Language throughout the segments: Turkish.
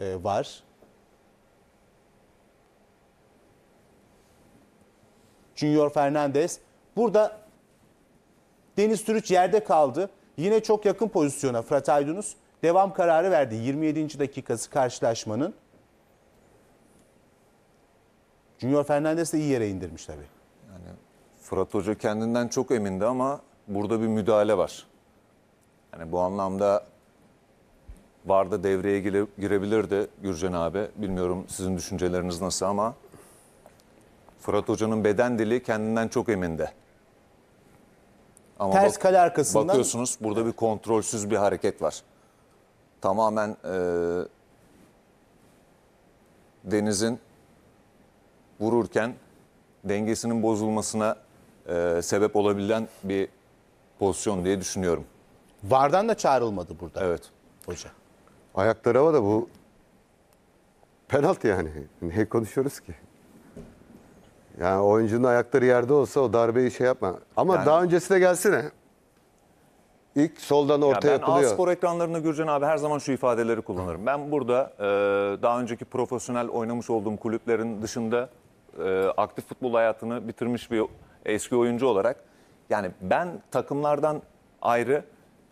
e, var. Junior Fernandez. Burada Deniz Türüç yerde kaldı. Yine çok yakın pozisyona Fırat Aydınus devam kararı verdi. 27. dakikası karşılaşmanın. Junior Fernandez de iyi yere indirmiş tabii. Yani Fırat Hoca kendinden çok emindi ama burada bir müdahale var. Yani bu anlamda Varda devreye gire, girebilirdi Gürcan abi. Bilmiyorum sizin düşünceleriniz nasıl ama Fırat Hoca'nın beden dili kendinden çok eminde. Ama Ters bak, kale arkasından. Bakıyorsunuz burada bir kontrolsüz bir hareket var. Tamamen e, Deniz'in vururken dengesinin bozulmasına e, sebep olabilen bir pozisyon diye düşünüyorum. Vardan da çağrılmadı burada. Evet. Hoca. Ayakları da bu penaltı yani. Ne konuşuyoruz ki? Yani oyuncunun ayakları yerde olsa o darbeyi şey yapma. Ama yani, daha öncesine gelsene. İlk soldan ortaya ya ben yapılıyor. Ben spor ekranlarında Gürcan abi her zaman şu ifadeleri kullanırım. Ben burada e, daha önceki profesyonel oynamış olduğum kulüplerin dışında e, aktif futbol hayatını bitirmiş bir eski oyuncu olarak yani ben takımlardan ayrı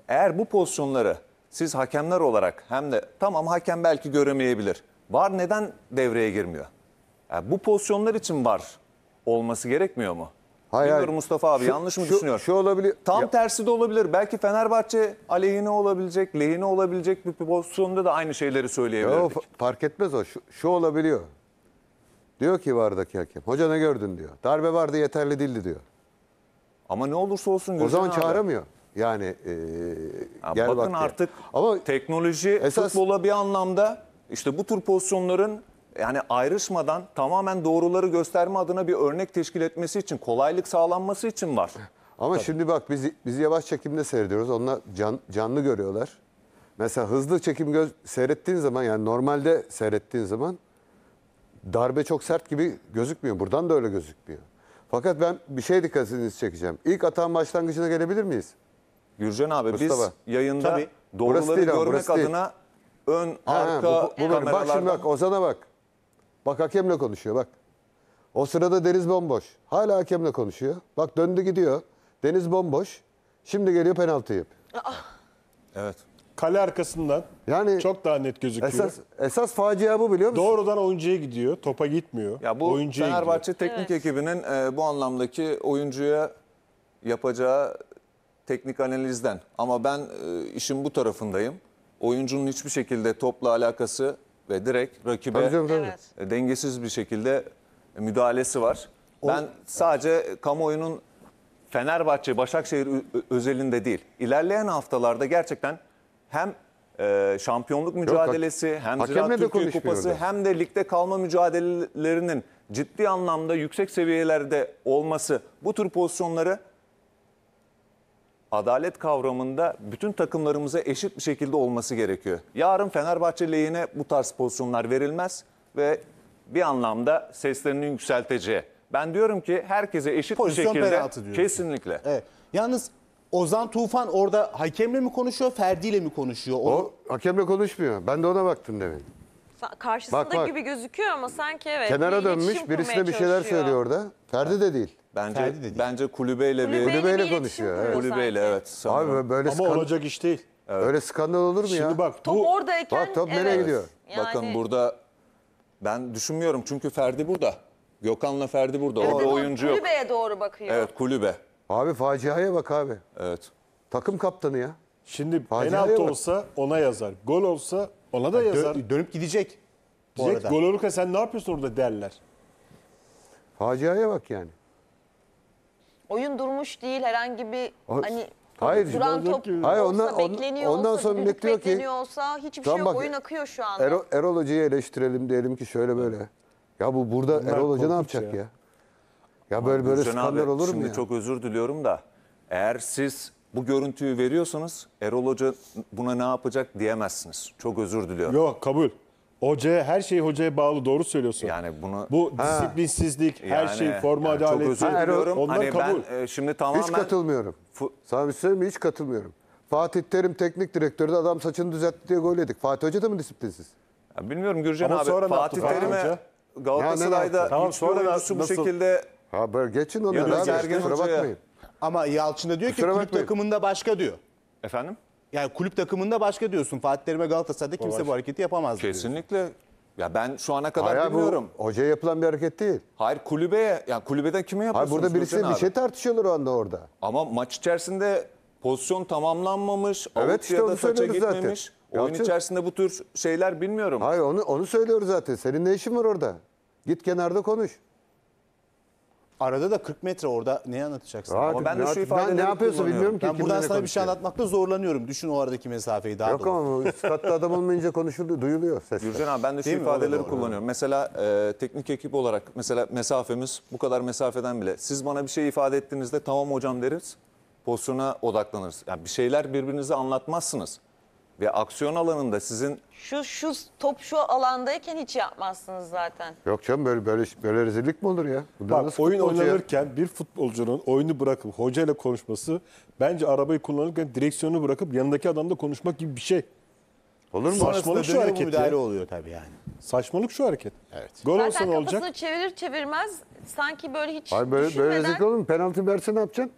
eğer bu pozisyonları siz hakemler olarak hem de tamam hakem belki göremeyebilir. Var neden devreye girmiyor? Yani bu pozisyonlar için var olması gerekmiyor mu? Hayır, Bilmiyorum hayır. Mustafa abi şu, yanlış mı şu, düşünüyor? Şu olabilir. Tam ya. tersi de olabilir. Belki Fenerbahçe aleyhine olabilecek, lehine olabilecek bir pozisyonda da aynı şeyleri söyleyebilirdik. Yo, fark etmez o. Şu, şu olabiliyor. Diyor ki vardaki hakem. Hoca ne gördün diyor. Darbe vardı yeterli değildi diyor. Ama ne olursa olsun. O zaman abi. çağıramıyor. Yani e, ya gel bakın bak artık Ama teknoloji esas... futbola bir anlamda işte bu tür pozisyonların yani ayrışmadan tamamen doğruları gösterme adına bir örnek teşkil etmesi için kolaylık sağlanması için var. Ama Tabii. şimdi bak biz biz yavaş çekimde seyrediyoruz. Onlar can, canlı görüyorlar. Mesela hızlı çekim göz, seyrettiğin zaman yani normalde seyrettiğin zaman darbe çok sert gibi gözükmüyor. Buradan da öyle gözükmüyor. Fakat ben bir şey dikkatinizi çekeceğim. İlk atağın başlangıcına gelebilir miyiz? Gürcan abi Mustafa. biz yayında Tabii. doğruları değil, görmek adına değil. ön, ha, arka bu, bu, kameralardan... Bak şimdi bak Ozan'a bak. Bak hakemle konuşuyor bak. O sırada deniz bomboş. Hala hakemle konuşuyor. Bak döndü gidiyor. Deniz bomboş. Şimdi geliyor penaltı yap Evet. Kale arkasından yani çok daha net gözüküyor. Esas, esas facia bu biliyor musun? Doğrudan oyuncuya gidiyor. Topa gitmiyor. Ya bu oyuncuya Fenerbahçe gidiyor. teknik evet. ekibinin e, bu anlamdaki oyuncuya yapacağı teknik analizden. Ama ben e, işin bu tarafındayım. Oyuncunun hiçbir şekilde topla alakası ve direkt rakibe Tabii canım, tabii. e, dengesiz bir şekilde e, müdahalesi var. ben sadece e, kamuoyunun Fenerbahçe, Başakşehir özelinde değil. İlerleyen haftalarda gerçekten hem e, şampiyonluk mücadelesi, hem hakemle Ziraat Türkiye Kupası, orada. hem de ligde kalma mücadelelerinin ciddi anlamda yüksek seviyelerde olması bu tür pozisyonları adalet kavramında bütün takımlarımıza eşit bir şekilde olması gerekiyor. Yarın Fenerbahçe lehine bu tarz pozisyonlar verilmez ve bir anlamda seslerini yükselteceği. Ben diyorum ki herkese eşit Pozisyon bir şekilde kesinlikle. Evet. Yalnız Ozan Tufan orada hakemle mi konuşuyor, Ferdi ile mi konuşuyor? O, O hakemle konuşmuyor. Ben de ona baktım demin. Sa- Karşısında Bak, bak. gibi gözüküyor ama sanki evet. Kenara dönmüş, birisine bir şeyler söylüyor orada. Ferdi de değil. Bence Ferdi de bence kulübeyle, Kulübeyle bir konuşuyor, iletişim kulübeyle evet. sanırım. Abi böyle Ama skandal, olacak iş değil. öyle skandal olur mu ya? Şimdi bak Top oradayken Bak top nereye gidiyor? Yani, Bakın burada ben düşünmüyorum çünkü Ferdi burada. Gökhan'la Ferdi burada. Orada Orada oyuncu yok. Kulübeye doğru bakıyor. Evet kulübe. Abi faciaya bak abi. Evet. Takım kaptanı ya. şimdi Faciaya penaltı olsa ona yazar. Gol olsa ona da yazar. Dö- dönüp gidecek. Bu gol olurken sen ne yapıyorsun orada derler. Faciaya bak yani. Oyun durmuş değil herhangi bir O- hani Hayır, duran top ki. Hayır, olsa, bekleniyor ondan olsa, sonra düdük ki- bekleniyor olsa hiçbir Tamam şey yok. bak, Oyun akıyor şu anda. Erol, Erol Hoca'yı eleştirelim diyelim ki şöyle böyle. Ya bu burada Erol Hoca ne yapacak ya? Ya, böyle böyle skandal olur mu Şimdi ya? çok özür diliyorum da eğer siz bu görüntüyü veriyorsanız Erol Hoca buna ne yapacak diyemezsiniz. Çok özür diliyorum. Yok kabul. Hoca her şey hocaya bağlı doğru söylüyorsun. Yani bunu bu Ha. disiplinsizlik, her şey forma yani çok adaleti. özür diliyorum. Onlar Hani kabul. ben e, şimdi tamamen Hiç katılmıyorum. Fu- Sana bir şey mi? Hiç katılmıyorum. Fatih Terim teknik direktörü de adam saçını düzeltti diye gol yedik. Fatih Hoca da mı disiplinsiz? Ya bilmiyorum Gürcan Ama abi sonra Fatih Terim'e Fatih Hoca? Ya Tamam, hiçbir sonra oyuncusu bu şekilde Ha böyle geçin onu. Ya da abi. Sergen Kusura bakmayın. Ama Yalçın da diyor ki Kusura kulüp takımında başka diyor. efendim yani kulüp takımında başka diyorsun. Fatih Terim'e Galatasaray'da kimse bu hareketi yapamaz. Kesinlikle. Diyorsun. Ya ben şu ana kadar Hayır, bilmiyorum. Bu hocaya yapılan bir hareket değil. Hayır kulübe yani kulübeden kime yapıyorsunuz? Hayır burada birisi bir şey tartışıyorlar o anda orada. Ama maç içerisinde pozisyon tamamlanmamış, evet, işte ya da saça gitmemiş. Zaten. Oyun Yalçın. içerisinde bu tür şeyler bilmiyorum. Hayır onu onu söylüyoruz zaten. Senin ne işin var orada? Git kenarda konuş. Arada da 40 metre orada ne anlatacaksın? Rahat Ama ben de şu ifadeleri ben ne yapıyorsa bilmiyorum ki. Ben buradan sana bir şey anlatmakta zorlanıyorum. Düşün o aradaki mesafeyi daha Yok doğru. ama katta adam olmayınca konuşuldu, duyuluyor sesler. Gürcan abi ben de şu Değil ifadeleri kullanıyorum. Mesela e, teknik ekip olarak mesela mesafemiz bu kadar mesafeden bile. Siz bana bir şey ifade ettiğinizde tamam hocam deriz. Pozisyona odaklanırız. Yani bir şeyler birbirinize anlatmazsınız ve aksiyon alanında sizin Şu şu top şu alandayken hiç yapmazsınız zaten. Yok canım böyle böyle böyle rezillik mi olur ya? Bak nasıl oyun futbolcu ya? oynanırken bir futbolcunun oyunu bırakıp hoca ile konuşması bence arabayı kullanırken direksiyonu bırakıp yanındaki adamla konuşmak gibi bir şey. Olur mu? Saçmalık şu hareket müdahale oluyor tabii yani. Saçmalık şu hareket. Evet. Gol olsa Zaten kafasını çevirir çevirmez sanki böyle hiç Hayır böyle, böyle düşünmeden rezillik olur mu? Penaltı verse ne yapacaksın?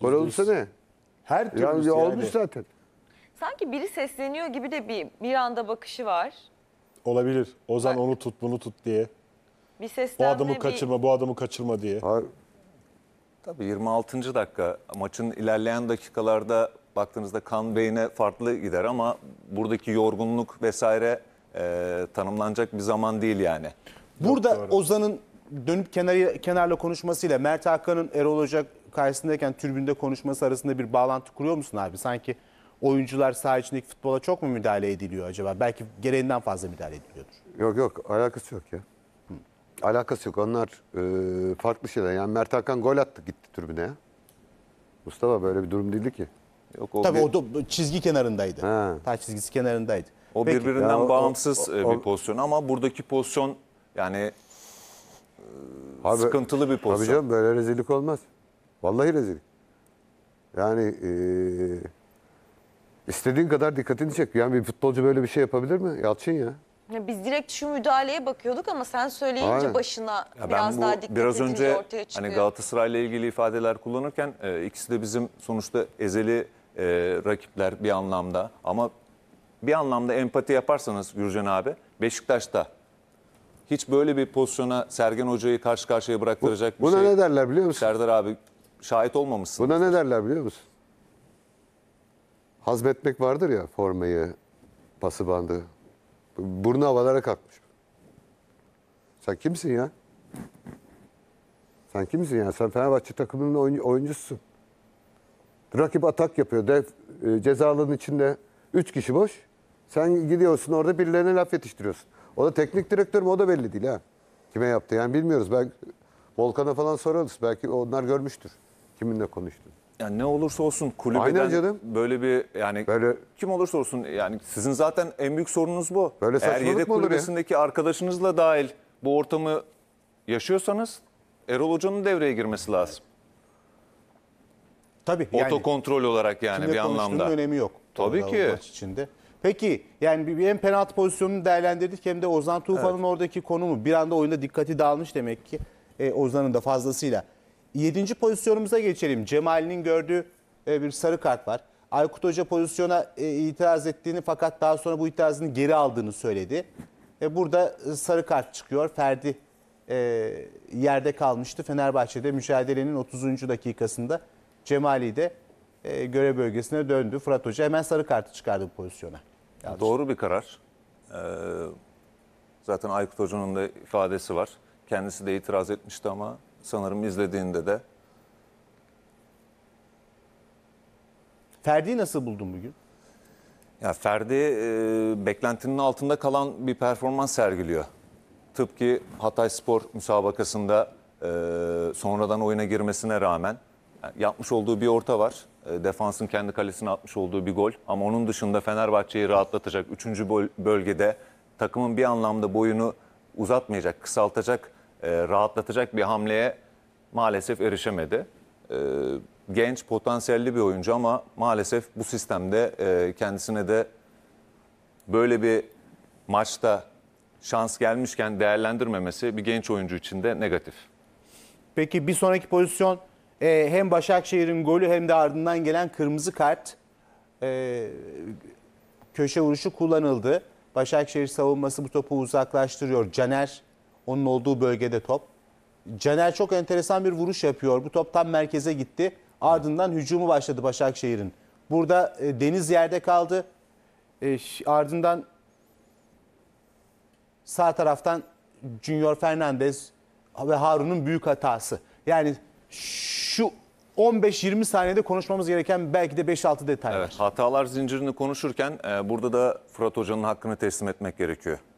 Gol olursa ne? Her türlü Yani, olmuş zaten. Sanki biri sesleniyor gibi de bir bir anda bakışı var. Olabilir. Ozan onu tut bunu tut diye. Bir Bu seslenme adamı bir- bu adamı kaçırma diye. Var. Tabii 26. dakika maçın ilerleyen dakikalarda baktığınızda kan beyine farklı gider ama buradaki yorgunluk vesaire e, tanımlanacak bir zaman değil yani. Burada Ozan'ın dönüp kenarı, kenarla konuşmasıyla Mert Hakan'ın Erol Hoca karşısındayken türbünde konuşması arasında bir bağlantı kuruyor musun abi? Sanki oyuncular saha içindeki futbola çok mu müdahale ediliyor acaba? Belki gereğinden fazla müdahale ediliyordur. Yok yok alakası yok ya. Hı. Alakası yok. Onlar e, farklı şeyler. Yani Mert Hakan gol attı gitti tribüne Mustafa böyle bir durum değildi ki. Yok, o Tabii bir... o da çizgi kenarındaydı. Ha. Ta çizgisi kenarındaydı. O Peki. birbirinden ya, bağımsız o, e, o, bir pozisyon ama buradaki pozisyon yani e, abi, sıkıntılı bir pozisyon. Tabii canım böyle rezillik olmaz. Vallahi rezillik. Yani e, İstediğin kadar dikkatini çek. Yani bir futbolcu böyle bir şey yapabilir mi? Yalçın ya. Ya Biz direkt şu müdahaleye bakıyorduk ama sen söyleyince Aynen. başına Ya biraz daha dikkat biraz önce ortaya hani çıkıyor. hani Galatasaray'la ilgili ifadeler kullanırken e, ikisi de bizim sonuçta ezeli e, rakipler bir anlamda ama bir anlamda empati yaparsanız Gürcan abi Beşiktaş'ta hiç böyle bir pozisyona Sergen Hoca'yı karşı karşıya bıraktıracak bir Buna şey ne derler biliyor musun? Serdar abi şahit olmamışsın. Buna ne derler biliyor musun? hazmetmek vardır ya formayı, pası bandı. Burnu havalara kalkmış. Sen kimsin ya? Sen kimsin ya? Sen Fenerbahçe takımının oyun, oyuncususun. Rakip atak yapıyor. Def, e, cezalının içinde 3 kişi boş. Sen gidiyorsun orada birilerine laf yetiştiriyorsun. O da teknik direktör mü o da belli değil ha. Kime yaptı yani bilmiyoruz. Belki Volkan'a falan sorarız. Belki onlar görmüştür. Kiminle konuştun? yani ne olursa olsun kulübeden canım. böyle bir yani Böyle- kim olursa olsun yani sizin zaten en büyük sorununuz bu. Böyle Eğer saçmalık yedek mı olur ya? kulübesindeki arkadaşınızla dahil bu ortamı yaşıyorsanız Erol Hoca'nın devreye girmesi lazım. Tabii. yani Otokontrol olarak yani kimle bir anlamda. önemi yok. Tabii ki. Maç içinde. Peki yani bir- bir hem penaltı pozisyonunu değerlendirdik hem de Ozan Tufan'ın oradaki konumu bir anda oyunda dikkati dağılmış demek ki e, Ozan'ın da fazlasıyla. 7. pozisyonumuza geçelim. Cemal'in gördüğü e, bir sarı kart var. Aykut Hoca pozisyona e, itiraz ettiğini fakat daha sonra bu itirazını geri aldığını söyledi. E, burada sarı kart çıkıyor. Ferdi yerde kalmıştı. Fenerbahçe'de mücadelenin 30. dakikasında Cemali de görev bölgesine döndü. Fırat Hoca hemen sarı kartı çıkardı bu pozisyona. Yanlış. Doğru bir karar. zaten Aykut Hoca'nın da ifadesi var. Kendisi de itiraz etmişti ama sanırım izlediğinde de. Ferdi'yi nasıl buldun bugün? Ya Ferdi e, beklentinin altında kalan bir performans sergiliyor. Tıpkı Hatay Spor müsabakasında e, sonradan oyuna girmesine rağmen e, yapmış olduğu bir orta var. E, defansın kendi kalesine atmış olduğu bir gol. Ama onun dışında Fenerbahçe'yi rahatlatacak 3. bölgede takımın bir anlamda boyunu uzatmayacak, kısaltacak e, rahatlatacak bir hamleye maalesef erişemedi. E, genç, potansiyelli bir oyuncu ama maalesef bu sistemde e, kendisine de böyle bir maçta şans gelmişken değerlendirmemesi bir genç oyuncu için de negatif. Peki bir sonraki pozisyon hem Başakşehir'in golü hem de ardından gelen kırmızı kart köşe vuruşu kullanıldı. Başakşehir savunması bu topu uzaklaştırıyor. Caner onun olduğu bölgede top. Caner çok enteresan bir vuruş yapıyor. Bu top tam merkeze gitti. Ardından hücumu başladı Başakşehir'in. Burada e, Deniz yerde kaldı. E, ardından sağ taraftan Junior Fernandez ve Harun'un büyük hatası. Yani şu 15-20 saniyede konuşmamız gereken belki de 5-6 detay evet, Hatalar zincirini konuşurken e, burada da Fırat Hoca'nın hakkını teslim etmek gerekiyor.